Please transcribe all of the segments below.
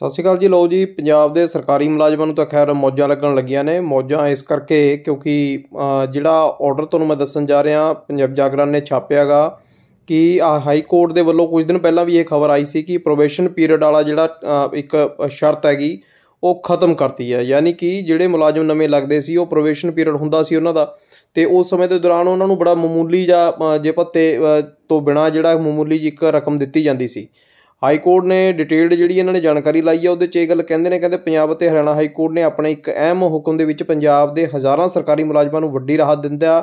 ਸਤਿ ਸ਼੍ਰੀ ਅਕਾਲ ਜੀ ਲੋ ਜੀ ਪੰਜਾਬ ਦੇ ਸਰਕਾਰੀ ਮੁਲਾਜ਼ਮਾਂ ਨੂੰ ਤਾਂ ਖੈਰ ਮੌਜਾਂ ਲੱਗਣ ਲੱਗੀਆਂ ਨੇ ਮੌਜਾਂ ਇਸ ਕਰਕੇ ਕਿਉਂਕਿ ਜਿਹੜਾ ਆਰਡਰ ਤੁਹਾਨੂੰ ਮੈਂ ਦੱਸਣ ਜਾ ਰਿਹਾ ਪੰਜਾਬ ਜਾਗਰਣ ਨੇ ਛਾਪਿਆਗਾ ਕਿ ਹਾਈ ਕੋਰਟ ਦੇ ਵੱਲੋਂ ਕੁਝ ਦਿਨ ਪਹਿਲਾਂ ਵੀ ਇਹ ਖਬਰ ਆਈ ਸੀ ਕਿ ਪ੍ਰੋਬੇਸ਼ਨ ਪੀਰੀਅਡ ਵਾਲਾ ਜਿਹੜਾ ਇੱਕ ਸ਼ਰਤ ਹੈਗੀ ਉਹ ਖਤਮ ਕਰਤੀ ਹੈ ਯਾਨੀ ਕਿ ਜਿਹੜੇ ਮੁਲਾਜ਼ਮ ਨਵੇਂ ਲੱਗਦੇ ਸੀ ਉਹ ਪ੍ਰੋਬੇਸ਼ਨ ਪੀਰੀਅਡ ਹੁੰਦਾ ਸੀ ਉਹਨਾਂ ਦਾ ਤੇ ਉਸ ਸਮੇਂ ਦੇ ਦੌਰਾਨ ਉਹਨਾਂ ਨੂੰ ਬੜਾ ਮਾਮੂਲੀ ਜਾਂ ਜੇ ਪੱਤੇ ਤੋਂ ਬਿਨਾ ਜਿਹੜਾ ਮਾਮੂਲੀ ਜੀ ਇੱਕ ਰਕਮ ਦਿੱਤੀ ਜਾਂਦੀ ਸੀ ਹਾਈ ਕੋਰਟ ਨੇ ਡਿਟੇਲਡ ਜਿਹੜੀ ਇਹਨਾਂ ਨੇ ਜਾਣਕਾਰੀ ਲਾਈ ਆ ਉਹਦੇ 'ਚ ਇਹ ਗੱਲ ਕਹਿੰਦੇ ਨੇ ਕਹਿੰਦੇ ਪੰਜਾਬ ਅਤੇ ਹਰਿਆਣਾ ਹਾਈ ਕੋਰਟ ਨੇ ਆਪਣੇ ਇੱਕ ਅਹਿਮ ਹੁਕਮ ਦੇ ਵਿੱਚ ਪੰਜਾਬ ਦੇ ਹਜ਼ਾਰਾਂ ਸਰਕਾਰੀ ਮੁਲਾਜ਼ਮਾਂ ਨੂੰ ਵੱਡੀ ਰਾਹਤ ਦਿੰਦਾ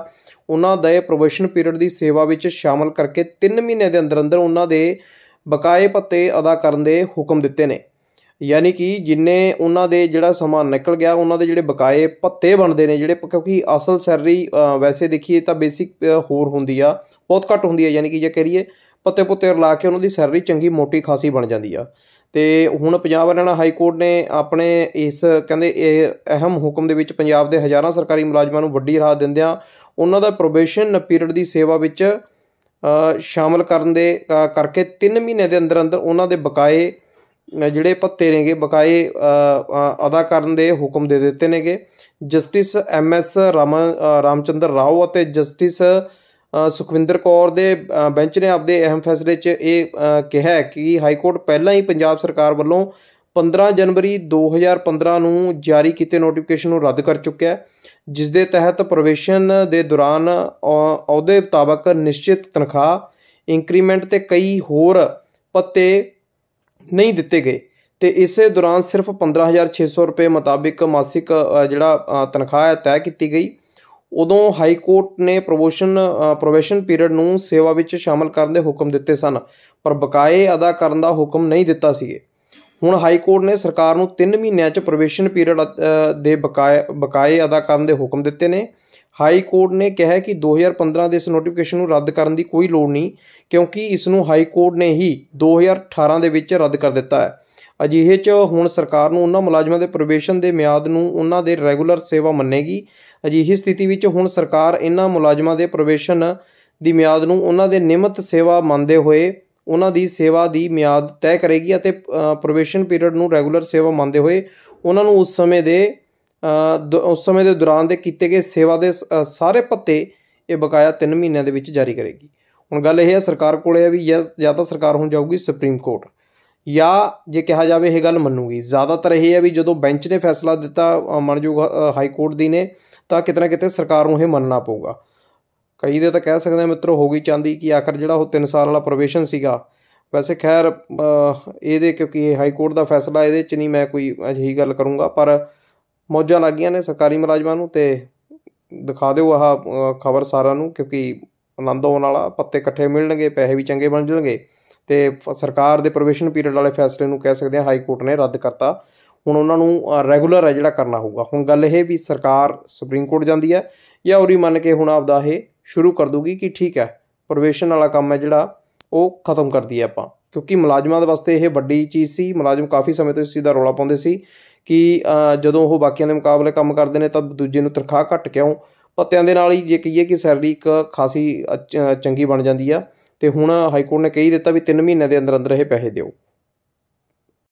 ਉਹਨਾਂ ਦੇ ਪ੍ਰੋਬੇਸ਼ਨ ਪੀਰੀਅਡ ਦੀ ਸੇਵਾ ਵਿੱਚ ਸ਼ਾਮਲ ਕਰਕੇ 3 ਮਹੀਨੇ ਦੇ ਅੰਦਰ ਅੰਦਰ ਉਹਨਾਂ ਦੇ ਬਕਾਏ ਭੱਤੇ ਅਦਾ ਕਰਨ ਦੇ ਹੁਕਮ ਦਿੱਤੇ ਨੇ ਯਾਨੀ ਕਿ ਜਿੰਨੇ ਉਹਨਾਂ ਦੇ ਜਿਹੜਾ ਸਮਾਂ ਨਿਕਲ ਗਿਆ ਉਹਨਾਂ ਦੇ ਜਿਹੜੇ ਬਕਾਏ ਭੱਤੇ ਬਣਦੇ ਨੇ ਜਿਹੜੇ ਕਿਉਂਕਿ ਅਸਲ ਸੈਲਰੀ ਵੈਸੇ ਦੇਖੀਏ ਤਾਂ ਬੇਸਿਕ ਹੋਰ ਹੁੰਦੀ ਆ ਬਹੁਤ ਘੱਟ ਹੁੰਦੀ ਆ ਯਾਨੀ ਕਿ ਜੇ ਕਰੀਏ ਪੱਤੇ ਪੁੱਤੇ ਰਲਾ ਕੇ ਉਹਨਾਂ ਦੀ ਸੈਲਰੀ ਚੰਗੀ ਮੋਟੀ ਖਾਸੀ ਬਣ ਜਾਂਦੀ ਆ ਤੇ ਹੁਣ ਪੰਜਾਬ ਹਰਿਆਣਾ ਹਾਈ ਕੋਰਟ ਨੇ ਆਪਣੇ ਇਸ ਕਹਿੰਦੇ ਇਹ ਅਹਿਮ ਹੁਕਮ ਦੇ ਵਿੱਚ ਪੰਜਾਬ ਦੇ ਹਜ਼ਾਰਾਂ ਸਰਕਾਰੀ ਮੁਲਾਜ਼ਮਾਂ ਨੂੰ ਵੱਡੀ ਰਾਹਤ ਦਿੰਦਿਆਂ ਉਹਨਾਂ ਦਾ ਪ੍ਰੋਬੇਸ਼ਨ ਪੀਰੀਅਡ ਦੀ ਸੇਵਾ ਵਿੱਚ ਸ਼ਾਮਲ ਕਰਨ ਦੇ ਕਰਕੇ 3 ਮਹੀਨੇ ਦੇ ਅੰਦਰ ਅੰਦਰ ਉਹਨਾਂ ਦੇ ਬਕਾਏ ਜਿਹੜੇ ਭੱਤੇ ਰਹੇਗੇ ਬਕਾਏ ਅਦਾ ਕਰਨ ਦੇ ਹੁਕਮ ਦੇ ਦਿੱਤੇ ਨੇਗੇ justice M S Ramachandra Rao ਅਤੇ ਜਸਟਿਸ ਸੁਖਵਿੰਦਰ ਕੌਰ ਦੇ ਬੈਂਚ ਨੇ ਆਪਦੇ ਅਹਿਮ ਫੈਸਲੇ 'ਚ ਇਹ ਕਿਹਾ ਕਿ ਹਾਈ ਕੋਰਟ ਪਹਿਲਾਂ ਹੀ ਪੰਜਾਬ ਸਰਕਾਰ ਵੱਲੋਂ 15 ਜਨਵਰੀ 2015 ਨੂੰ ਜਾਰੀ ਕੀਤੇ ਨੋਟੀਫਿਕੇਸ਼ਨ ਨੂੰ ਰੱਦ ਕਰ ਚੁੱਕਿਆ ਹੈ ਜਿਸ ਦੇ ਤਹਿਤ ਪ੍ਰੋਵੇਸ਼ਨ ਦੇ ਦੌਰਾਨ ਅਹੁਦੇ ਮੁਤਾਬਕ ਨਿਸ਼ਚਿਤ ਤਨਖਾਹ ਇਨਕਰੀਮੈਂਟ ਤੇ ਕਈ ਹੋਰ ਪੱਤੇ ਨਹੀਂ ਦਿੱਤੇ ਗਏ ਤੇ ਇਸੇ ਦੌਰਾਨ ਸਿਰਫ 15600 ਰੁਪਏ ਮੁਤਾਬਕ ਮਾਸਿਕ ਜਿਹੜਾ ਤਨਖਾਹ ਹੈ ਤੈਅ ਕੀਤੀ ਗਈ ਉਦੋਂ ਹਾਈ ਕੋਰਟ ਨੇ ਪ੍ਰੋਬੇਸ਼ਨ ਪ੍ਰੋਬੇਸ਼ਨ ਪੀਰੀਅਡ ਨੂੰ ਸੇਵਾ ਵਿੱਚ ਸ਼ਾਮਲ ਕਰਨ ਦੇ ਹੁਕਮ ਦਿੱਤੇ ਸਨ ਪਰ ਬਕਾਏ ਅਦਾ ਕਰਨ ਦਾ ਹੁਕਮ ਨਹੀਂ ਦਿੱਤਾ ਸੀ ਹੁਣ ਹਾਈ ਕੋਰਟ ਨੇ ਸਰਕਾਰ ਨੂੰ 3 ਮਹੀਨਿਆਂ 'ਚ ਪ੍ਰੋਬੇਸ਼ਨ ਪੀਰੀਅਡ ਦੇ ਬਕਾਏ ਬਕਾਏ ਅਦਾ ਕਰਨ ਦੇ ਹੁਕਮ ਦਿੱਤੇ ਨੇ ਹਾਈ ਕੋਰਟ ਨੇ ਕਿਹਾ ਕਿ 2015 ਦੇ ਇਸ ਨੋਟੀਫਿਕੇਸ਼ਨ ਨੂੰ ਰੱਦ ਕਰਨ ਦੀ ਕੋਈ ਲੋੜ ਨਹੀਂ ਕਿਉਂਕਿ ਇਸ ਨੂੰ ਹਾਈ ਕੋਰਟ ਨੇ ਹੀ 2018 ਦੇ ਵਿੱਚ ਰੱਦ ਕਰ ਦਿੱਤਾ ਹੈ ਅਜਿਹੇ 'ਚ ਹੁਣ ਸਰਕਾਰ ਨੂੰ ਉਹਨਾਂ ਮੁਲਾਜ਼ਮਾਂ ਦੇ ਪ੍ਰੋਬੇਸ਼ਨ ਦੇ ਮਿਆਦ ਨੂੰ ਉਹਨਾਂ ਦੇ ਰੈਗੂਲਰ ਸੇਵਾ ਮੰਨੇਗੀ ਅਜਿਹੀ ਸਥਿਤੀ ਵਿੱਚ ਹੁਣ ਸਰਕਾਰ ਇਹਨਾਂ ਮੁਲਾਜ਼ਮਾਂ ਦੇ ਪ੍ਰੋਬੇਸ਼ਨ ਦੀ ਮਿਆਦ ਨੂੰ ਉਹਨਾਂ ਦੇ ਨਿਯਮਤ ਸੇਵਾ ਮੰਨਦੇ ਹੋਏ ਉਹਨਾਂ ਦੀ ਸੇਵਾ ਦੀ ਮਿਆਦ ਤੈਅ ਕਰੇਗੀ ਅਤੇ ਪ੍ਰੋਬੇਸ਼ਨ ਪੀਰੀਅਡ ਨੂੰ ਰੈਗੂਲਰ ਸੇਵਾ ਮੰਨਦੇ ਹੋਏ ਉਹਨਾਂ ਨੂੰ ਉਸ ਸਮੇਂ ਦੇ ਉਸ ਸਮੇਂ ਦੇ ਦੌਰਾਨ ਦੇ ਕੀਤੇ ਗਏ ਸੇਵਾ ਦੇ ਸਾਰੇ ਪੱਤੇ ਇਹ ਬਕਾਇਆ 3 ਮਹੀਨਿਆਂ ਦੇ ਵਿੱਚ ਜਾਰੀ ਕਰੇਗੀ ਹੁਣ ਗੱਲ ਇਹ ਹੈ ਸਰਕਾਰ ਕੋਲੇ ਹੈ ਵੀ ਜਾਂ ਤਾਂ ਸਰਕਾਰ ਹੁਣ ਜਾਊਗੀ ਸੁਪਰੀਮ ਕੋਰਟ ਜਾਂ ਜੇ ਕਿਹਾ ਜਾਵੇ ਇਹ ਗੱਲ ਮੰਨੂਗੀ ਜ਼ਿਆਦਾਤਰ ਇਹ ਹੈ ਵੀ ਜਦੋਂ ਬੈਂਚ ਨੇ ਫੈਸਲਾ ਦਿੱਤਾ ਮਨਜੋਗ ਹਾਈ ਕੋਰਟ ਦੀ ਨੇ ਤਾਂ ਕਿਤਨਾ ਕਿਤੇ ਸਰਕਾਰ ਨੂੰ ਇਹ ਮੰਨਣਾ ਪਊਗਾ ਕਈ ਦੇ ਤਾਂ ਕਹਿ ਸਕਦੇ ਆ ਮਿੱਤਰੋ ਹੋ ਗਈ ਚਾਂਦੀ ਕਿ ਆਖਰ ਜਿਹੜਾ ਉਹ 3 ਸਾਲ ਵਾਲਾ ਪ੍ਰੋਵੀਸ਼ਨ ਸੀਗਾ ਵੈਸੇ ਖੈਰ ਇਹਦੇ ਕਿਉਂਕਿ ਇਹ ਹਾਈ ਕੋਰਟ ਦਾ ਫੈਸਲਾ ਇਹਦੇ ਚ ਨਹੀਂ ਮੈਂ ਕੋਈ ਅਜਿਹੀ ਗੱਲ ਕਰੂੰਗਾ ਪਰ ਮੌਜਾਂ ਲੱਗੀਆਂ ਨੇ ਸਰਕਾਰੀ ਮੁਲਾਜ਼ਮਾਂ ਨੂੰ ਤੇ ਦਿਖਾ ਦਿਓ ਆਹ ਖਬਰ ਸਾਰਿਆਂ ਨੂੰ ਕਿਉਂਕਿ ਆਨੰਦ ਆਉਣ ਵਾਲਾ ਪੱਤੇ ਇਕੱਠੇ ਮਿਲਣਗੇ ਪੈਸੇ ਵੀ ਚੰਗੇ ਬਣ ਜਾਣਗੇ ਤੇ ਸਰਕਾਰ ਦੇ ਪ੍ਰੋਵੀਸ਼ਨ ਪੀਰੀਅਡ ਵਾਲੇ ਫੈਸਲੇ ਨੂੰ ਕਹਿ ਸਕਦੇ ਹਾਂ ਹਾਈ ਕੋਰਟ ਨੇ ਰੱਦ ਕਰਤਾ ਹੁਣ ਉਹਨਾਂ ਨੂੰ ਰੈਗੂਲਰ ਹੈ ਜਿਹੜਾ ਕਰਨਾ ਹੋਊਗਾ ਹੁਣ ਗੱਲ ਇਹ ਵੀ ਸਰਕਾਰ ਸੁਪਰੀਮ ਕੋਰਟ ਜਾਂਦੀ ਹੈ ਜਾਂ ਉਰੀ ਮੰਨ ਕੇ ਹੁਣ ਆਪਦਾ ਇਹ ਸ਼ੁਰੂ ਕਰ ਦੂਗੀ ਕਿ ਠੀਕ ਹੈ ਪ੍ਰੋਵੀਸ਼ਨ ਵਾਲਾ ਕੰਮ ਹੈ ਜਿਹੜਾ ਉਹ ਖਤਮ ਕਰ ਦਈਏ ਆਪਾਂ ਕਿਉਂਕਿ ਮੁਲਾਜ਼ਮਾਂ ਦੇ ਵਾਸਤੇ ਇਹ ਵੱਡੀ ਚੀਜ਼ ਸੀ ਮੁਲਾਜ਼ਮ ਕਾਫੀ ਸਮੇਂ ਤੋਂ ਇਸ ਚੀਜ਼ ਦਾ ਰੋਲਾ ਪਾਉਂਦੇ ਸੀ ਕਿ ਜਦੋਂ ਉਹ ਬਾਕੀਆਂ ਦੇ ਮੁਕਾਬਲੇ ਕੰਮ ਕਰਦੇ ਨੇ ਤਾਂ ਦੂਜੇ ਨੂੰ ਤਨਖਾਹ ਘੱਟ ਕਿਉਂ ਪੱਤਿਆਂ ਦੇ ਨਾਲ ਹੀ ਜੇ ਕਹੀਏ ਕਿ ਸੈਲਰੀ ਇੱਕ ਖਾਸੀ ਚੰਗੀ ਬਣ ਜਾਂਦੀ ਆ ਤੇ ਹੁਣ ਹਾਈ ਕੋਰਟ ਨੇ ਕਹਿ ਦਿੱਤਾ ਵੀ 3 ਮਹੀਨੇ ਦੇ ਅੰਦਰ ਅੰਦਰ ਇਹ ਪੈਸੇ ਦਿਓ